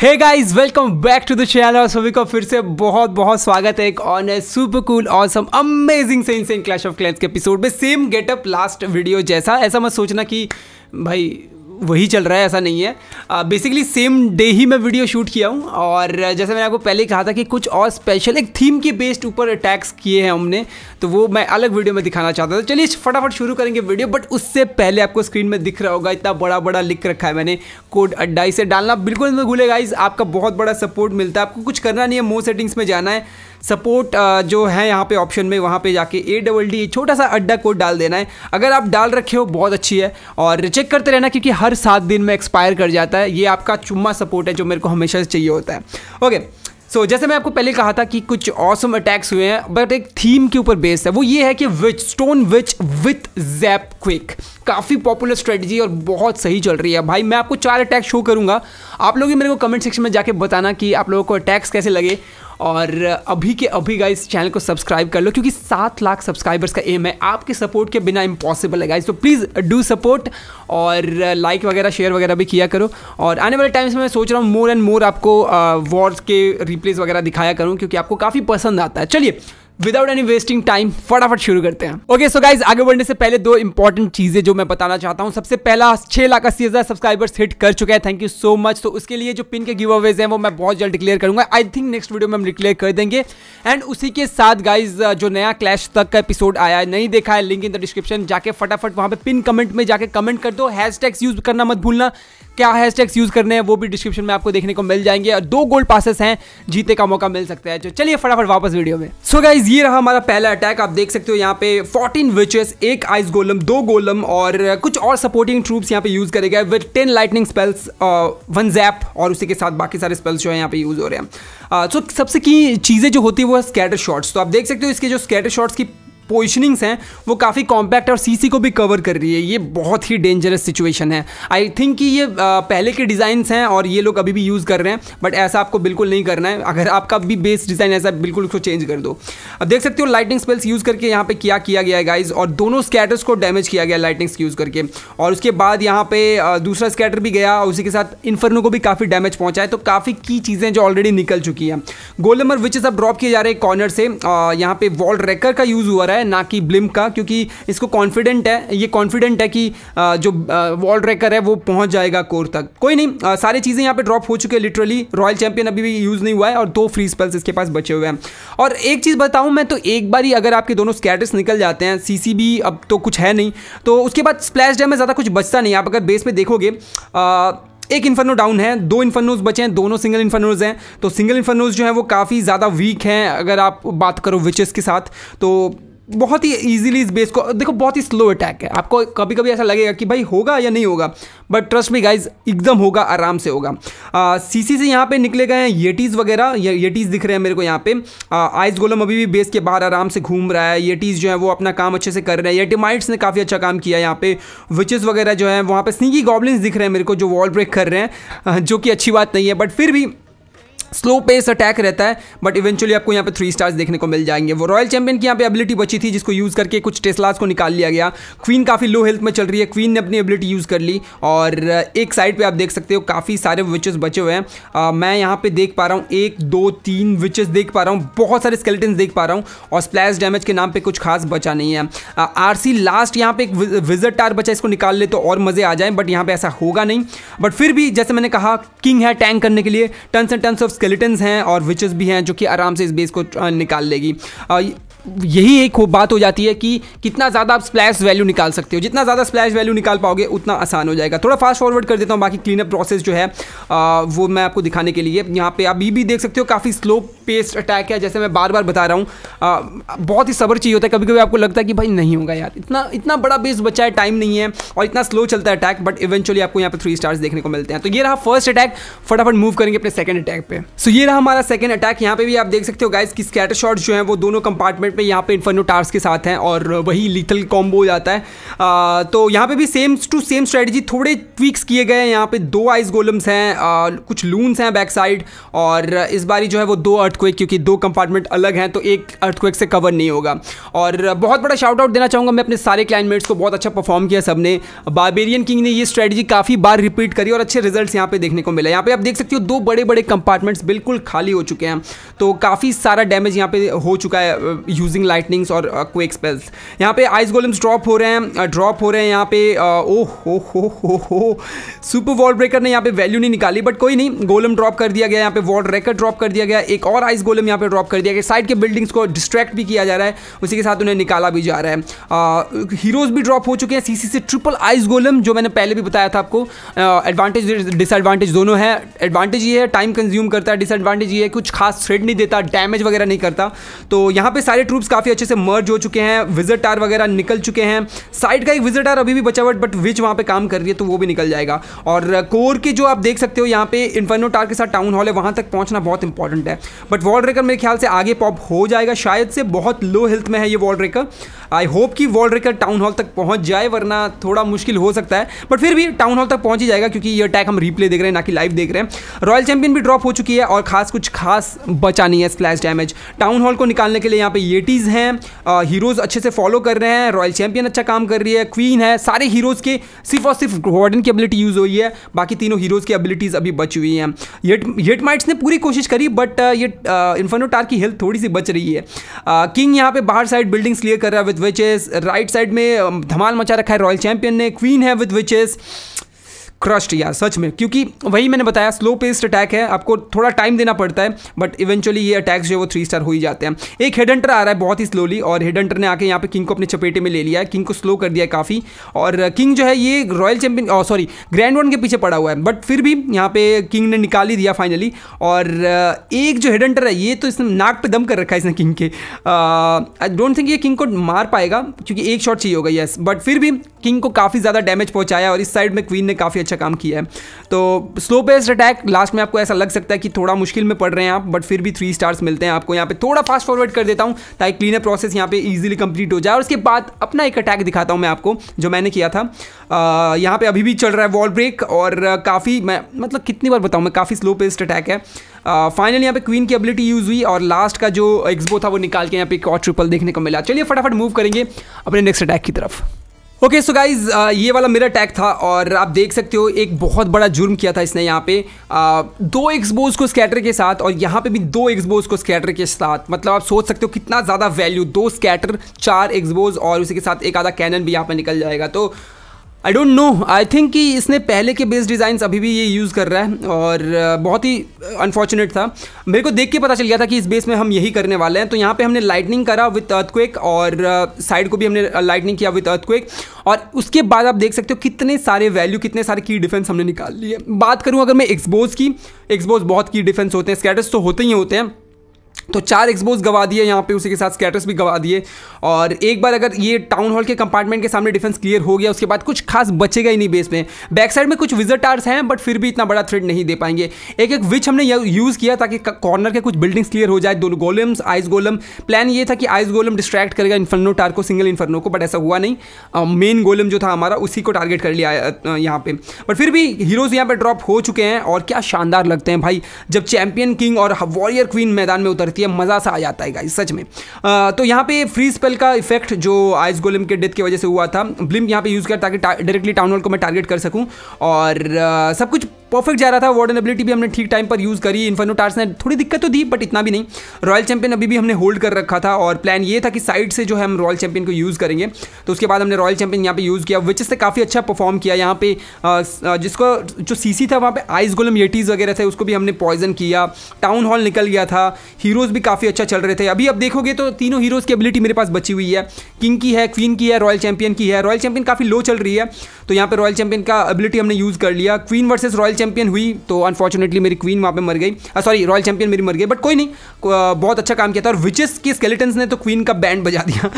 hey guys welcome back to the channel और सभी को फिर से बहुत बहुत स्वागत है एक on a super cool awesome amazing से इंसेन क्लैश ऑफ क्लैंस के एपिसोड में सेम गेटअप लास्ट वीडियो जैसा ऐसा मत सोचना कि भाई वही चल रहा है ऐसा नहीं है बेसिकली सेम डे ही मैं वीडियो शूट किया हूँ और जैसे मैंने आपको पहले कहा था कि कुछ और स्पेशल एक थीम के बेस्ड ऊपर अटैक्स किए हैं हमने तो वो मैं अलग वीडियो में दिखाना चाहता था चलिए फटाफट शुरू करेंगे वीडियो बट उससे पहले आपको स्क्रीन में दिख रहा होगा इतना बड़ा बड़ा लिख रखा है मैंने कोड अड्डा इसे डालना बिल्कुल भूलेगा इस आपका बहुत बड़ा सपोर्ट मिलता है आपको कुछ करना नहीं है मोर सेटिंग्स में जाना है सपोर्ट जो है यहाँ पे ऑप्शन में वहाँ पे जाके ए डबल डी छोटा सा अड्डा कोड डाल देना है अगर आप डाल रखे हो बहुत अच्छी है और चेक करते रहना क्योंकि हर सात दिन में एक्सपायर कर जाता है ये आपका चुम्मा सपोर्ट है जो मेरे को हमेशा से चाहिए होता है ओके सो so, जैसे मैं आपको पहले कहा था कि कुछ ऑसम अटैक्स हुए हैं बट एक थीम के ऊपर बेस्ड है वो ये है कि witch stone witch with zap quick काफ़ी पॉपुलर स्ट्रेटजी और बहुत सही चल रही है भाई मैं आपको चार अटैक शो करूंगा आप लोग मेरे को कमेंट सेक्शन में जाके बताना कि आप लोगों को अटैक्स कैसे लगे और अभी के अभी गाइस चैनल को सब्सक्राइब कर लो क्योंकि सात लाख सब्सक्राइबर्स का एम है आपके सपोर्ट के बिना इम्पॉसिबल है गाइस तो प्लीज़ डू सपोर्ट और लाइक वगैरह शेयर वगैरह भी किया करो और आने वाले टाइम्स में मैं सोच रहा हूँ मोर एंड मोर आपको वॉर्स uh, के रिप्लेस वगैरह दिखाया करूँ क्योंकि आपको काफ़ी पसंद आता है चलिए विदाउट एनी वेस्टिंग टाइम फटाफट शुरू करते हैं ओके सो गाइज आगे बढ़ने से पहले दो इंपॉर्टेंट चीजें जो मैं बताना चाहता हूँ सबसे पहला छह लाख अस्सी हजार सब्सक्राइबर्स हिट कर चुका है थैंक यू सो मच तो उसके लिए जो पिन के गिव अवेज है वो मैं बहुत जल्द डिक्लेयर करूंगा आई थिंक नेक्स्ट वीडियो में हम डिक्लेयर कर देंगे एंड उसी के साथ गाइज जो नया क्लैश तक का एपिसोड आया है नहीं देखा है लिंक इन द डिस्क्रिप्शन जाके फटाफट वहां पे पिन कमेंट में जाके कमेंट कर दो हैश यूज करना मत भूलना क्या हैशटैग्स यूज करने हैं वो भी डिस्क्रिप्शन में आपको देखने को मिल जाएंगे और दो गोल्ड पासेस हैं जीतने का मौका मिल सकता है तो चलिए फटाफट वापस वीडियो में सो so गाइज ये रहा हमारा पहला अटैक आप देख सकते हो यहाँ पे फोर्टीन विचेस एक आइस गोलम दो गोलम और कुछ और सपोर्टिंग ट्रूप्स यहाँ पे यूज करे गए with ten lightning spells one zap और उसी के साथ बाकी सारे स्पेल्स जो है यहाँ पे यूज हो रहे हैं सो uh, so, सबसे की चीज़ें जो होती है वो स्कैटर शॉट्स तो आप देख सकते हो इसके जो स्कैटर शॉट्स की पोजिशनिंग्स हैं वो काफ़ी कॉम्पैक्ट और सीसी को भी कवर कर रही है ये बहुत ही डेंजरस सिचुएशन है आई थिंक कि ये पहले के डिज़ाइंस हैं और ये लोग अभी भी यूज़ कर रहे हैं बट ऐसा आपको बिल्कुल नहीं करना है अगर आपका भी बेस डिज़ाइन ऐसा बिल्कुल उसको चेंज कर दो अब देख सकते हो लाइटिंग स्पेल्स यूज़ करके यहाँ पे क्या किया गया है गाइज और दोनों स्कैटर्स को डैमेज किया गया लाइटिंग्स यूज़ करके और उसके बाद यहाँ पे दूसरा स्कैटर भी गया उसी के साथ इन्फर्नो को भी काफ़ी डैमेज पहुँचा है तो काफ़ी की चीज़ें जो ऑलरेडी निकल चुकी हैं गोलमर विचेस अब ड्रॉप किए जा रहे हैं कॉर्नर से यहाँ पे वॉल रेकर का यूज़ हुआ रहा है है ना कि ब्लिम का क्योंकि इसको कॉन्फिडेंट है ये कॉन्फिडेंट है कि जो वॉल ट्रैकर है वो पहुंच जाएगा कोर तक कोई नहीं सारी चीज़ें यहाँ पे ड्रॉप हो चुकी है लिटरली रॉयल चैंपियन अभी भी यूज़ नहीं हुआ है और दो फ्री स्पेल्स इसके पास बचे हुए हैं और एक चीज़ बताऊँ मैं तो एक बार ही अगर आपके दोनों स्कैटर्स निकल जाते हैं सी अब तो कुछ है नहीं तो उसके बाद स्प्लैश डैम में ज़्यादा कुछ बचता नहीं आप अगर बेस पर देखोगे एक इन्फर्नो डाउन है दो इन्फर्नोज बचे हैं दोनों सिंगल इन्फर्नोज हैं तो सिंगल इन्फर्नोज जो है वो काफ़ी ज़्यादा वीक हैं अगर आप बात करो विचेस के साथ तो बहुत ही ईजिली इस बेस को देखो बहुत ही स्लो अटैक है आपको कभी कभी ऐसा लगेगा कि भाई होगा या नहीं होगा बट ट्रस्ट मी गाइज एकदम होगा आराम से होगा सी सी से यहाँ पे निकले गए हैं येटीज़ वगैरह ये येटीज़ दिख रहे हैं मेरे को यहाँ पे आइस गोलम अभी भी बेस के बाहर आराम से घूम रहा है येटीज़ जो है वो अपना काम अच्छे से कर रहे हैं येटिमाइट्स ने काफ़ी अच्छा काम किया यहाँ पे विचेज़ वगैरह जो है वहाँ पर स्नीकी गॉबलिन दिख रहे हैं मेरे को जो वॉल ब्रेक कर रहे हैं जो कि अच्छी बात नहीं है बट फिर भी स्लो पेस अटैक रहता है बट इवेंचुअली आपको यहाँ पे थ्री स्टार्स देखने को मिल जाएंगे वो रॉयल चैंपियन की यहाँ पे एबिलिटी बची थी जिसको यूज़ करके कुछ टेस्लास को निकाल लिया गया क्वीन काफ़ी लो हेल्थ में चल रही है क्वीन ने अपनी एबिलिटी यूज़ कर ली और एक साइड पे आप देख सकते हो काफ़ी सारे विचेस बचे हुए हैं आ, मैं यहाँ पर देख पा रहा हूँ एक दो तीन विचेस देख पा रहा हूँ बहुत सारे स्केलेटन्स देख पा रहा हूँ और स्प्लैश डैमेज के नाम पर कुछ खास बचा नहीं है आर सी लास्ट यहाँ पर एक विजट टार बचा इसको निकाल ले तो और मज़े आ जाए बट यहाँ पर ऐसा होगा नहीं बट फिर भी जैसे मैंने कहा किंग है टैंक करने के लिए tons and tons of skeletons हैं और विचेस भी हैं जो कि आराम से इस बेस को निकाल लेगी यही एक हो, बात हो जाती है कि कितना ज़्यादा आप स्प्लैश वैल्यू निकाल सकते हो जितना ज़्यादा स्प्लैश वैल्यू निकाल पाओगे उतना आसान हो जाएगा थोड़ा फास्ट फॉरवर्ड कर देता हूँ बाकी क्लीनअप प्रोसेस जो है आ, वो मैं आपको दिखाने के लिए यहाँ पे अभी भी देख सकते हो काफ़ी स्लो पेस्ट अटैक है जैसे मैं बार बार बता रहा हूँ बहुत ही सबर चाहिए होता है कभी कभी आपको लगता है कि भाई नहीं होगा यार इतना इतना बड़ा बेस बचा है टाइम नहीं है और इतना स्लो चलता है अटैक बट इवेंचुअली आपको यहाँ पर थ्री स्टार्स देखने को मिलते हैं तो ये रहा फर्स्ट अटैक फटाफट मूव करेंगे अपने सेकंड अटैक पे सो ये रहा हमारा सेकंड अटैक यहाँ पर भी आप देख सकते हो गाइस की स्कैटर शॉट जो है वो दोनों कंपार्टमेंट मोमेंट में यहाँ पे इन्फर्नो टार्स के साथ हैं और वही लीथल कॉम्बो हो जाता है आ, तो यहाँ पे भी सेम टू सेम स्ट्रेटजी थोड़े ट्वीक्स किए गए हैं यहाँ पे दो आइस गोलम्स हैं आ, कुछ लून्स हैं बैक साइड और इस बारी जो है वो दो अर्थक्वेक क्योंकि दो कंपार्टमेंट अलग हैं तो एक अर्थक्वेक से कवर नहीं होगा और बहुत बड़ा शाउट आउट देना चाहूँगा मैं अपने सारे क्लाइंटमेट्स को बहुत अच्छा परफॉर्म किया सब ने बाबेरियन किंग ने ये स्ट्रेटजी काफ़ी बार रिपीट करी और अच्छे रिजल्ट यहाँ पे देखने को मिले यहाँ पे आप देख सकते हो दो बड़े बड़े कंपार्टमेंट्स बिल्कुल खाली हो चुके हैं तो काफ़ी सारा डैमेज यहाँ पे हो चुका है यूजिंग लाइटनिंग्स और क्विक स्पेल्स यहाँ पे आइस गोलम्स ड्रॉप हो रहे हैं ड्रॉप uh, हो रहे हैं यहाँ पे ओह हो हो हो हो सुपर वॉल ब्रेकर ने यहाँ पे वैल्यू नहीं निकाली बट कोई नहीं गोलम ड्रॉप कर दिया गया यहाँ पे वॉल रेकर ड्रॉप कर दिया गया एक और आइस गोलम यहाँ पे ड्रॉप कर दिया गया साइड के बिल्डिंग्स को डिस्ट्रैक्ट भी किया जा रहा है उसी के साथ उन्हें निकाला भी जा रहा है हीरोज़ uh, भी ड्रॉप हो चुके हैं सीसी से ट्रिपल आइस गोलम जो मैंने पहले भी बताया था आपको एडवांटेज uh, डिसएडवांटेज दोनों है एडवांटेज ये है टाइम कंज्यूम करता है डिसएडवांटेज ये है कुछ खास थ्रेड नहीं देता डैमेज वगैरह नहीं करता तो यहाँ पे सारे ट्रूप्स काफ़ी अच्छे से मर्ज हो चुके हैं विजिट टायर वगैरह निकल चुके हैं साइड का एक विजिट टायर अभी भी बचा हुआ बट विच वहां पे काम कर रही है तो वो भी निकल जाएगा और कोर uh, के जो आप देख सकते हो यहाँ पे इन्फर्नो टार के साथ टाउन हॉल है वहां तक पहुंचना बहुत इंपॉर्टेंट है बट वॉल ब्रेकर मेरे ख्याल से आगे पॉप हो जाएगा शायद से बहुत लो हेल्थ में है ये वॉल ब्रेकर आई होप कि वॉल ब्रेकर टाउन हॉल तक पहुंच जाए वरना थोड़ा मुश्किल हो सकता है बट फिर भी टाउन हॉल तक पहुंच ही जाएगा क्योंकि ये अटैक हम रिप्ले देख रहे हैं ना कि लाइव देख रहे हैं रॉयल चैंपियन भी ड्रॉप हो चुकी है और खास कुछ खास बचा नहीं है स्प्लैश डैमेज टाउन हॉल को निकालने के लिए यहाँ पे ये लेडीज हैं हीरोज़ uh, अच्छे से फॉलो कर रहे हैं रॉयल चैंपियन अच्छा काम कर रही है क्वीन है सारे हीरोज़ के सिर्फ और सिर्फ वार्डन की एबिलिटी यूज़ हुई है बाकी तीनों हीरोज़ की एबिलिटीज़ अभी बच हुई हैं येट येट माइट्स ने पूरी कोशिश करी बट uh, ये इन्फर्नोटार uh, की हेल्थ थोड़ी सी बच रही है किंग यहाँ पे बाहर साइड बिल्डिंग्स क्लियर कर रहा है विद विचेस राइट साइड में um, धमाल मचा रखा है रॉयल चैंपियन ने क्वीन है विद विचेस क्रश्ड यार सच में क्योंकि वही मैंने बताया स्लो पेस्ड अटैक है आपको थोड़ा टाइम देना पड़ता है बट इवेंचुअली ये अटैक्स जो है वो थ्री स्टार हो ही जाते हैं एक हेडंटर आ रहा है बहुत ही स्लोली और हेडंटर ने आके यहाँ पे किंग को अपने चपेटे में ले लिया है किंग को स्लो कर दिया है काफ़ी और किंग जो है ये रॉयल चैंपियन सॉरी ग्रैंड वन के पीछे पड़ा हुआ है बट फिर भी यहाँ पे किंग ने निकाल ही दिया फाइनली और uh, एक जो हेडंटर है ये तो इसने नाक पे दम कर रखा है इसने किंग के आई डोंट थिंक ये किंग को मार पाएगा क्योंकि एक शॉट चाहिए होगा यस बट फिर भी किंग को काफ़ी ज़्यादा डैमेज पहुंचाया और इस साइड में क्वीन ने काफ़ी अच्छा काम किया है तो स्लो बेस्ड अटैक लास्ट में आपको ऐसा लग सकता है कि थोड़ा मुश्किल में पड़ रहे हैं आप बट फिर भी थ्री स्टार्स मिलते हैं आपको यहाँ पे थोड़ा फास्ट फॉरवर्ड कर देता हूँ ताकि क्लीनअप प्रोसेस यहाँ पे ईजिली कंप्लीट हो जाए और उसके बाद अपना एक अटैक दिखाता हूँ मैं आपको जो मैंने किया था यहाँ पे अभी भी चल रहा है वॉल ब्रेक और काफ़ी मैं मतलब कितनी बार बताऊँ मैं काफ़ी स्लो पेस्ड अटैक है फाइनली यहाँ पे क्वीन की एबिलिटी यूज़ हुई और लास्ट का जो एक्सबो था वो निकाल के यहाँ पे एक और ट्रिपल देखने को मिला चलिए फटाफट मूव करेंगे अपने नेक्स्ट अटैक की तरफ ओके सो गाइज ये वाला मेरा टैग था और आप देख सकते हो एक बहुत बड़ा जुर्म किया था इसने यहाँ पे आ, uh, दो एक्सबोज को स्कैटर के साथ और यहाँ पे भी दो एक्सबोज को स्कैटर के साथ मतलब आप सोच सकते हो कितना ज़्यादा वैल्यू दो स्कैटर चार एक्सबोज और उसी के साथ एक आधा कैनन भी यहाँ पे निकल जाएगा तो I don't know I think कि इसने पहले के बेस डिज़ाइन अभी भी ये यूज़ कर रहा है और बहुत ही अनफॉर्चुनेट था मेरे को देख के पता चल गया था कि इस बेस में हम यही करने वाले हैं तो यहाँ पे हमने लाइटनिंग करा विथ अर्थक्वेक और साइड को भी हमने लाइटनिंग किया विथ अर्थक्वेक और उसके बाद आप देख सकते हो कितने सारे वैल्यू कितने सारे की डिफेंस हमने निकाल लिए बात करूँ अगर मैं एक्सबोज की एक्सबोज बहुत की डिफेंस होते हैं स्कैटर्स तो होते ही होते हैं तो चार एक्सबोज गवा दिए यहाँ पे उसी के साथ स्कैटर्स भी गवा दिए और एक बार अगर ये टाउन हॉल के कंपार्टमेंट के सामने डिफेंस क्लियर हो गया उसके बाद कुछ खास बचेगा ही नहीं बेस में बैक साइड में कुछ टार्स हैं बट फिर भी इतना बड़ा थ्रेड नहीं दे पाएंगे एक एक विच हमने यूज़ किया ताकि कॉर्नर के कुछ बिल्डिंग्स क्लियर हो जाए दोनों गोलम्स आइस गोलम प्लान ये था कि आइस गोलम डिस्ट्रैक्ट करेगा इन्फर्नो टार को सिंगल इन्फर्नो को बट ऐसा हुआ नहीं मेन गोलम जो था हमारा उसी को टारगेट कर लिया यहाँ पे बट फिर भी हीरोज़ यहाँ पर ड्रॉप हो चुके हैं और क्या शानदार लगते हैं भाई जब चैंपियन किंग और वॉरियर क्वीन मैदान में उतरती सकती है मज़ा सा आ जाता है गाइस सच में आ, तो यहाँ पे फ्री स्पेल का इफेक्ट जो आइस गोलम के डेथ की वजह से हुआ था ब्लिम यहाँ पे यूज़ कर ताकि डायरेक्टली टाउन हॉल को मैं टारगेट कर सकूँ और आ, सब कुछ परफेक्ट जा रहा था वार्डन एबिलिटी भी हमने ठीक टाइम पर यूज़ करी इन्फर्नो टार्स ने थोड़ी दिक्कत तो दी बट इतना भी नहीं रॉयल चैंपियन अभी भी हमने होल्ड कर रखा था और प्लान ये था कि साइड से जो है हम रॉयल चैंपियन को यूज़ करेंगे तो उसके बाद हमने रॉयल चैंपियन यहाँ पे यूज़ किया विचेस ने काफ़ी अच्छा परफॉर्म किया यहाँ पे जिसको जो सी था वहाँ पर आइस गोलम येटीज़ वगैरह थे उसको भी हमने पॉइजन किया टाउन हॉल निकल गया था हीरोज़ भी काफ़ी अच्छा चल रहे थे अभी आप देखोगे तो तीनों हीरोज़ की एबिलिटी मेरे पास बची हुई है किंग की है क्वीन की है रॉयल चैंपियन की है रॉयल चैंपियन काफ़ी लो चल रही है तो यहाँ पर रॉयल चैंपियन का एबिलिटी हमने यूज़ कर लिया क्वीन वर्सेज रॉयल चैंपियन हुई तो अनफॉर्चुनेटली मेरी क्वीन वहाँ पे मर गई सॉरी रॉयल चैंपियन मेरी मर गई बट कोई नहीं बहुत अच्छा काम किया था और विचेस के स्केलेटन्स ने तो क्वीन का बैंड बजा दिया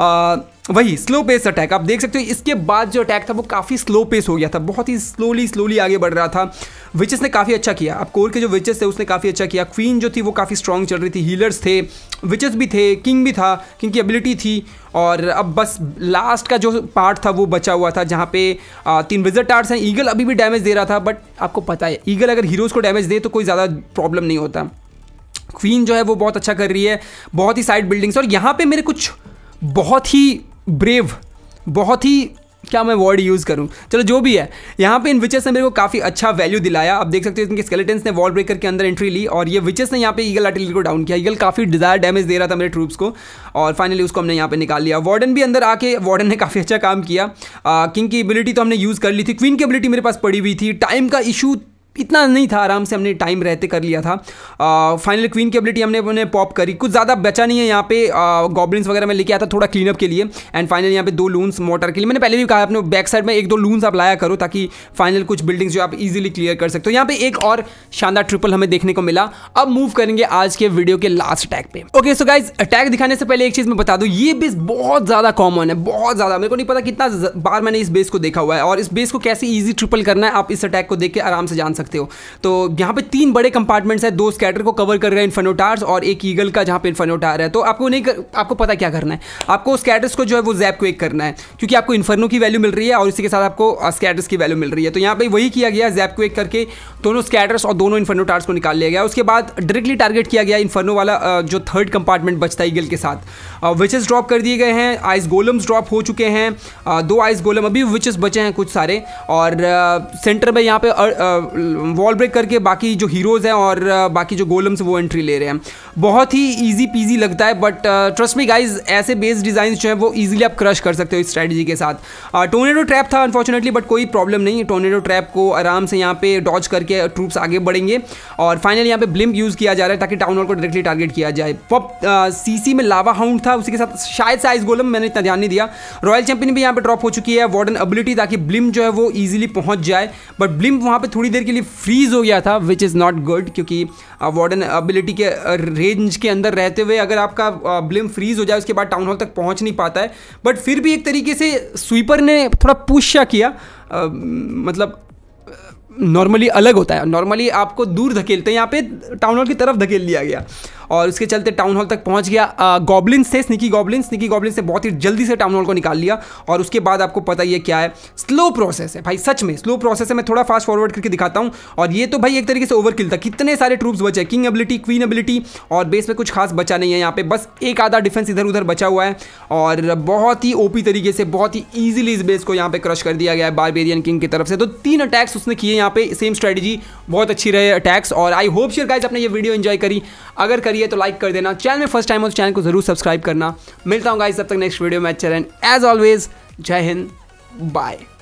वही स्लो पेस अटैक आप देख सकते हो इसके बाद जो अटैक था वो काफ़ी स्लो पेस हो गया था बहुत ही स्लोली स्लोली आगे बढ़ रहा था विचेस ने काफ़ी अच्छा किया अब कोर के जो विचेस थे उसने काफ़ी अच्छा किया क्वीन जो थी वो काफ़ी स्ट्रांग चल रही थी हीलर्स थे विचेस भी थे किंग भी था किंग की एबिलिटी थी और अब बस लास्ट का जो पार्ट था वो बचा हुआ था जहाँ पे तीन विजर टार्स हैं ईगल अभी भी डैमेज दे रहा था बट आपको पता है ईगल अगर हीरोज़ को डैमेज दे तो कोई ज़्यादा प्रॉब्लम नहीं होता क्वीन जो है वो बहुत अच्छा कर रही है बहुत ही साइड बिल्डिंग्स और यहाँ पे मेरे कुछ बहुत ही ब्रेव बहुत ही क्या मैं वर्ड यूज़ करूँ चलो जो भी है यहाँ पे इन विचेस ने मेरे को काफ़ी अच्छा वैल्यू दिलाया आप देख सकते हो इनके स्केलेटन्स ने वॉल ब्रेकर के अंदर एंट्री ली और ये विचेस ने यहाँ पे ईगल आर्टिलरी को डाउन किया ईगल काफ़ी डिजायर डैमेज दे रहा था मेरे ट्रूप्स को और फाइनली उसको हमने यहाँ पे निकाल लिया वार्डन भी अंदर आके वार्डन ने काफ़ी अच्छा काम किया किंग की एबिलिटी तो हमने यूज़ कर ली थी क्वीन की एबिलिटी मेरे पास पड़ी हुई थी टाइम का इशू इतना नहीं था आराम से हमने टाइम रहते कर लिया था फाइनल क्वीन की एबिलिटी हमने उन्हें पॉप करी कुछ ज़्यादा बचा नहीं है यहाँ पे गॉबलिन्स वगैरह मैं लेके आया था थोड़ा क्लीनअप के लिए एंड फाइनल यहाँ पे दो लून्स मोटर के लिए मैंने पहले भी कहा अपने बैक साइड में एक दो लून्स आप लाया करो ताकि फाइनल कुछ बिल्डिंग्स जो आप ईजिली क्लियर कर सकते हो यहाँ पे एक और शानदार ट्रिपल हमें देखने को मिला अब मूव करेंगे आज के वीडियो के लास्ट अटैक पे ओके सो गाइज अटैक दिखाने से पहले एक चीज़ मैं बता दूँ ये बेस बहुत ज़्यादा कॉमन है बहुत ज़्यादा मेरे को नहीं पता कितना बार मैंने इस बेस को देखा हुआ है और इस बेस को कैसे ईजी ट्रिपल करना है आप इस अटैक को देख के आराम से जान सकते सकते हो तो यहाँ पे तीन बड़े कंपार्टमेंट्स हैं दो स्कैटर को कवर कर रहे हैं इन्फेनोटार्स और एक ईगल का जहाँ पे इन्फेनोटार है तो आपको नहीं कर, आपको पता क्या करना है आपको स्कैटर्स को जो है वो जैप को एक करना है क्योंकि आपको इन्फर्नो की वैल्यू मिल रही है और इसी के साथ आपको स्कैटर्स की वैल्यू मिल रही है तो यहाँ पर वही किया गया जैप को एक करके दोनों स्कैटर्स और दोनों इन्फेनोटार्स को निकाल लिया गया उसके बाद डायरेक्टली टारगेट किया गया इन्फर्नो वाला जो थर्ड कंपार्टमेंट बचता ईगल के साथ विचेस ड्रॉप कर दिए गए हैं आइस गोलम्स ड्रॉप हो चुके हैं दो आइस गोलम अभी विचेस बचे हैं कुछ सारे और सेंटर में यहाँ पे वॉल ब्रेक करके बाकी जो हीरोज़ हैं और बाकी जो गोलम्स वो एंट्री ले रहे हैं बहुत ही ईजी पीजी लगता है बट ट्रस्ट मी गाइज ऐसे बेस डिज़ाइन जो है वो ईजिली आप क्रश कर सकते हो इस स्ट्रैटेजी के साथ टोनेडो ट्रैप था अनफॉर्चुनेटली बट कोई प्रॉब्लम नहीं टोनेडो ट्रैप को आराम से यहाँ पे डॉच करके ट्रूप्स आगे बढ़ेंगे और फाइनली यहाँ पे ब्लिम्प यूज़ किया जा रहा है ताकि टाउन हॉल को डायरेक्टली टारगेट किया जाए पॉप सीसी में लावा हाउंड था उसी के साथ शायद से आइस गोलम मैंने इतना ध्यान नहीं दिया रॉयल चैंपियन भी यहाँ पे ड्रॉप हो चुकी है वार्डन एबिलिटी ताकि ब्लिम जो है वो ईजिली पहुंच जाए बट ब्लिम वहाँ पर थोड़ी देर के लिए बेसिकली फ्रीज हो गया था विच इज़ नॉट गुड क्योंकि वार्डन uh, एबिलिटी के रेंज uh, के अंदर रहते हुए अगर आपका ब्लिम uh, फ्रीज हो जाए उसके बाद टाउन हॉल तक पहुंच नहीं पाता है बट फिर भी एक तरीके से स्वीपर ने थोड़ा पूछा किया आ, मतलब नॉर्मली अलग होता है नॉर्मली आपको दूर धकेलते हैं यहाँ पे टाउन हॉल की तरफ धकेल दिया गया और उसके चलते टाउन हॉल तक पहुंच गया गॉबलिन्स थे स्निकी गॉबलिन्स स्निकी गॉबलिन्स ने बहुत ही जल्दी से टाउन हॉल को निकाल लिया और उसके बाद आपको पता ही है क्या है स्लो प्रोसेस है भाई सच में स्लो प्रोसेस है मैं थोड़ा फास्ट फॉरवर्ड करके दिखाता हूँ और ये तो भाई एक तरीके से ओवरकिल था कितने सारे ट्रूप्स बचे किंग एबिलिटी क्वीन एबिलिटी और बेस में कुछ खास बचा नहीं है यहाँ पे बस एक आधा डिफेंस इधर उधर बचा हुआ है और बहुत ही ओपी तरीके से बहुत ही ईजिली इस बेस को यहाँ पे क्रश कर दिया गया है बारबेरियन किंग की तरफ से तो तीन अटैक्स उसने किए यहाँ पे सेम स्ट्रेटेजी बहुत अच्छी रहे अटैक्स और आई होप श्योर गाइज आपने ये वीडियो एंजॉय करी अगर करिए है तो लाइक कर देना चैनल में फर्स्ट टाइम हो तो चैनल को जरूर सब्सक्राइब करना मिलता हूँ गाइस तब तक नेक्स्ट वीडियो में अच्छा रहें एज ऑलवेज जय हिंद बाय